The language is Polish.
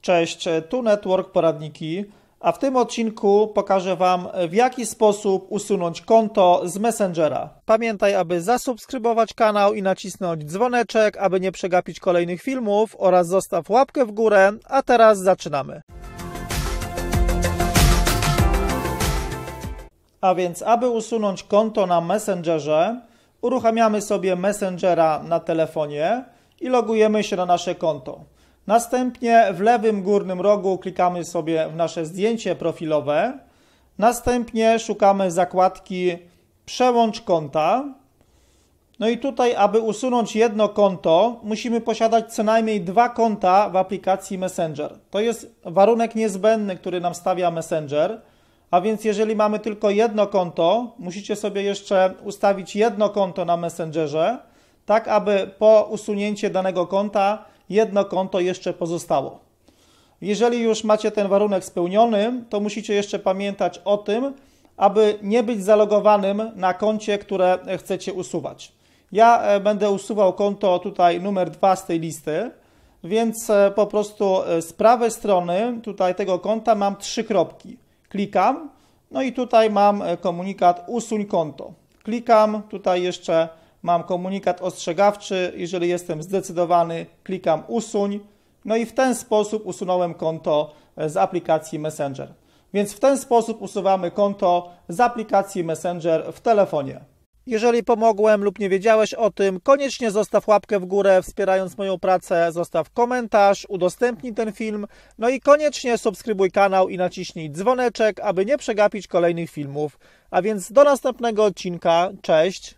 Cześć, tu Network Poradniki, a w tym odcinku pokażę Wam, w jaki sposób usunąć konto z Messengera. Pamiętaj, aby zasubskrybować kanał i nacisnąć dzwoneczek, aby nie przegapić kolejnych filmów oraz zostaw łapkę w górę, a teraz zaczynamy. A więc, aby usunąć konto na Messengerze, uruchamiamy sobie Messengera na telefonie i logujemy się na nasze konto. Następnie w lewym górnym rogu klikamy sobie w nasze zdjęcie profilowe. Następnie szukamy zakładki Przełącz konta. No i tutaj, aby usunąć jedno konto, musimy posiadać co najmniej dwa konta w aplikacji Messenger. To jest warunek niezbędny, który nam stawia Messenger. A więc jeżeli mamy tylko jedno konto, musicie sobie jeszcze ustawić jedno konto na Messengerze, tak aby po usunięciu danego konta jedno konto jeszcze pozostało. Jeżeli już macie ten warunek spełniony, to musicie jeszcze pamiętać o tym, aby nie być zalogowanym na koncie, które chcecie usuwać. Ja e, będę usuwał konto tutaj numer 2 z tej listy, więc e, po prostu e, z prawej strony tutaj tego konta mam trzy kropki. Klikam, no i tutaj mam komunikat usuń konto. Klikam, tutaj jeszcze mam komunikat ostrzegawczy, jeżeli jestem zdecydowany, klikam usuń, no i w ten sposób usunąłem konto z aplikacji Messenger. Więc w ten sposób usuwamy konto z aplikacji Messenger w telefonie. Jeżeli pomogłem lub nie wiedziałeś o tym, koniecznie zostaw łapkę w górę, wspierając moją pracę, zostaw komentarz, udostępnij ten film, no i koniecznie subskrybuj kanał i naciśnij dzwoneczek, aby nie przegapić kolejnych filmów. A więc do następnego odcinka, cześć!